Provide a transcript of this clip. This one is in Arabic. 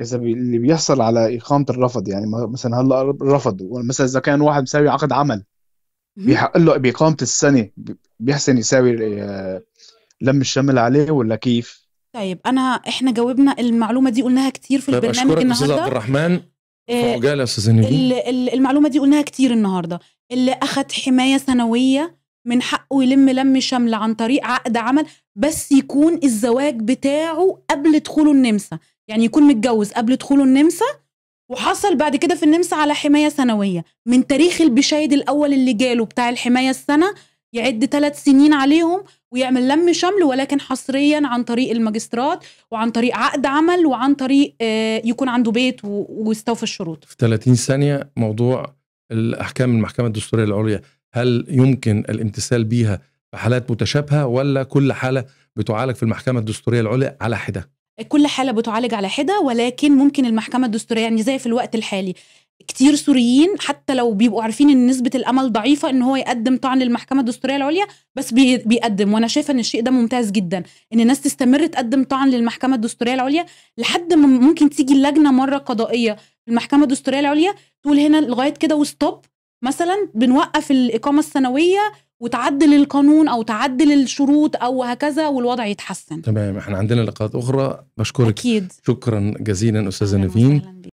اذا بي اللي بيحصل على اقامه الرفض يعني مثلا هلا رفضوا مثلا اذا كان واحد مساوي عقد عمل بيحق له باقامه السنه بيحسن يساوي آه، لم الشمل عليه ولا كيف؟ طيب انا احنا جاوبنا المعلومه دي قلناها كتير في طيب، البرنامج النهارده طيب استاذ عبد الرحمن فوجئ استاذ المعلومه دي قلناها كتير النهارده اللي اخذ حمايه سنويه من حقه يلم لم شمل عن طريق عقد عمل بس يكون الزواج بتاعه قبل دخوله النمسا يعني يكون متجوز قبل دخوله النمسا وحصل بعد كده في النمسا على حماية سنوية من تاريخ البشايد الأول اللي جاله بتاع الحماية السنة يعد ثلاث سنين عليهم ويعمل لم شمل ولكن حصريا عن طريق الماجسترات وعن طريق عقد عمل وعن طريق آه، يكون عنده بيت ويستوفي الشروط في 30 ثانية موضوع الأحكام المحكمة الدستورية العليا هل يمكن الامتثال بيها في حالات متشابهة ولا كل حالة بتعالج في المحكمة الدستورية العليا على حدة؟ كل حاله بتعالج على حده ولكن ممكن المحكمه الدستوريه يعني زي في الوقت الحالي كتير سوريين حتى لو بيبقوا عارفين ان نسبه الامل ضعيفه ان هو يقدم طعن للمحكمه الدستوريه العليا بس بيقدم وانا شايفه ان الشيء ده ممتاز جدا ان الناس تستمر تقدم طعن للمحكمه الدستوريه العليا لحد ما ممكن تيجي اللجنه مره قضائيه المحكمه الدستوريه العليا تقول هنا لغايه كده وستوب مثلا بنوقف الاقامه السنويه وتعدل القانون او تعدل الشروط او هكذا والوضع يتحسن تمام احنا عندنا لقاءات اخرى بشكرك اكيد شكرا جزيلا استاذه نيفين